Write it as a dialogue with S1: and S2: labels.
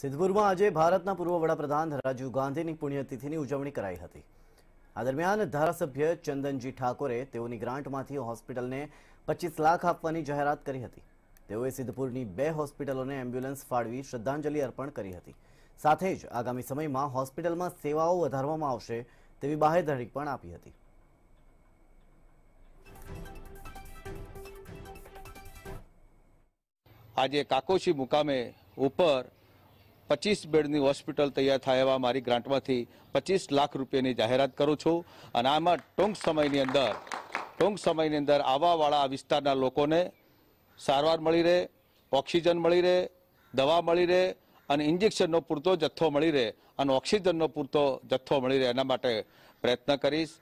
S1: સિદ્ધપુરમાં આજે ભારતના પૂર્વ વડાપ્રધાન રાજીવ ગાંધીની પુણ્યતિથિની ઉજવણી કરાઈ હતી આ દરમિયાન ધારાસભ્ય ચંદનજી ઠાકોરે તેઓની ગ્રાન્ટમાંથી હોસ્પિટલને પચીસ લાખ આપવાની જાહેરાત કરી હતી તેઓએ સિદ્ધપુરની બે હોસ્પિટલોને એમ્બ્યુલન્સ ફાળવી શ્રદ્ધાંજલિ અર્પણ કરી હતી સાથે જ આગામી સમયમાં હોસ્પિટલમાં સેવાઓ વધારવામાં આવશે તેવી બાહેધરી પણ આપી હતી
S2: આજે કાકોશી મુકામે ઉપર પચીસ બેડની હોસ્પિટલ તૈયાર થાય એવા મારી ગ્રાન્ટમાંથી પચીસ લાખ રૂપિયાની જાહેરાત કરું છું અને આમાં ટૂંક સમયની અંદર ટૂંક સમયની અંદર આવાવાળા વિસ્તારના લોકોને સારવાર મળી રહે ઓક્સિજન મળી રહે દવા મળી રહે અને ઇન્જેક્શનનો પૂરતો જથ્થો મળી રહે અને ઓક્સિજનનો પૂરતો જથ્થો મળી રહે એના માટે પ્રયત્ન કરીશ